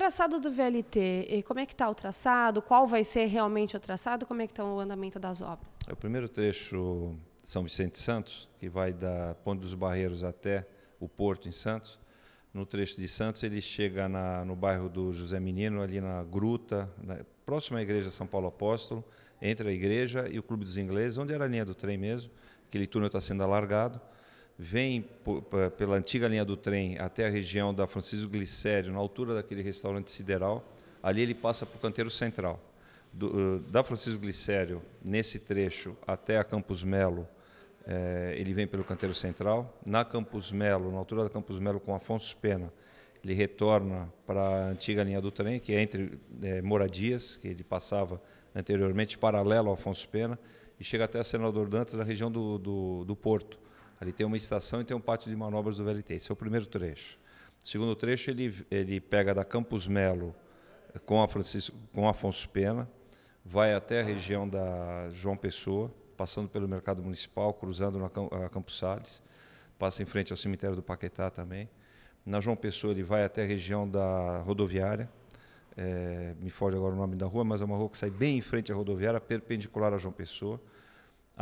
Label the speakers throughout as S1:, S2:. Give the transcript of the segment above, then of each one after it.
S1: traçado do VLT, como é que está o traçado? Qual vai ser realmente o traçado? Como é que está o andamento das obras? É o primeiro trecho São Vicente Santos, que vai da Ponte dos Barreiros até o Porto em Santos. No trecho de Santos, ele chega na, no bairro do José Menino, ali na Gruta, na, próximo à igreja São Paulo Apóstolo, entre a igreja e o Clube dos Ingleses, onde era a linha do trem mesmo, aquele túnel está sendo alargado vem pela antiga linha do trem até a região da Francisco Glicério, na altura daquele restaurante sideral, ali ele passa para o canteiro central. Do, da Francisco Glicério, nesse trecho, até a Campos Melo, eh, ele vem pelo canteiro central. Na Campos Melo, na altura da Campos Melo, com Afonso Pena, ele retorna para a antiga linha do trem, que é entre eh, moradias, que ele passava anteriormente, paralelo ao Afonso Pena, e chega até a Senador Dantas, na região do, do, do Porto Ali tem uma estação e tem um pátio de manobras do VLT. Esse é o primeiro trecho. O segundo trecho, ele, ele pega da Campos Melo eh, com a Francisco, com Afonso Pena, vai até a região da João Pessoa, passando pelo mercado municipal, cruzando na Campos Sales, passa em frente ao cemitério do Paquetá também. Na João Pessoa ele vai até a região da rodoviária, é, me foge agora o nome da rua, mas é uma rua que sai bem em frente à rodoviária, perpendicular à João Pessoa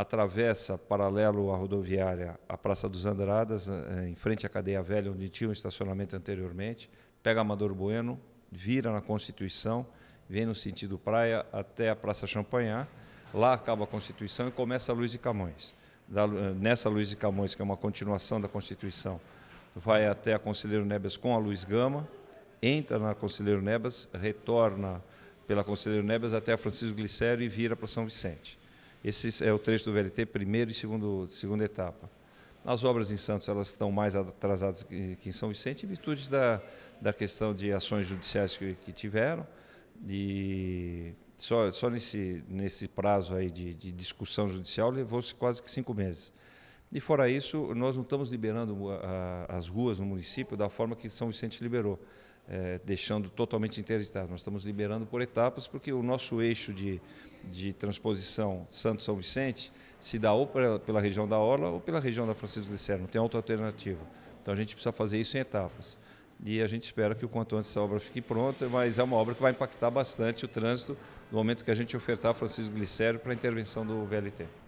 S1: atravessa paralelo à rodoviária a Praça dos Andradas, eh, em frente à cadeia velha, onde tinha um estacionamento anteriormente, pega Amador Bueno, vira na Constituição, vem no sentido praia até a Praça Champanhar, lá acaba a Constituição e começa a Luiz de Camões. Da, eh, nessa Luiz de Camões, que é uma continuação da Constituição, vai até a Conselheiro Nebas com a Luiz Gama, entra na Conselheiro Nebas, retorna pela Conselheiro Nebas até a Francisco Glicério e vira para São Vicente. Esse é o trecho do VLT, primeiro e segundo, segunda etapa. As obras em Santos elas estão mais atrasadas que, em São Vicente, em virtude da, da questão de ações judiciais que, que tiveram. E só, só nesse, nesse prazo aí de, de discussão judicial levou-se quase que cinco meses. E fora isso, nós não estamos liberando a, as ruas no município da forma que São Vicente liberou é, deixando totalmente interditado. Nós estamos liberando por etapas, porque o nosso eixo de, de transposição Santo-São Vicente se dá ou pela, pela, região da Orla ou pela região da Francisco Glicério, não tem outra alternativa. Então a gente precisa fazer isso em etapas. E a gente espera que o quanto antes essa obra fique pronta, mas é uma obra que vai impactar bastante o trânsito no momento que a gente ofertar Francisco Glicério para a intervenção do VLT.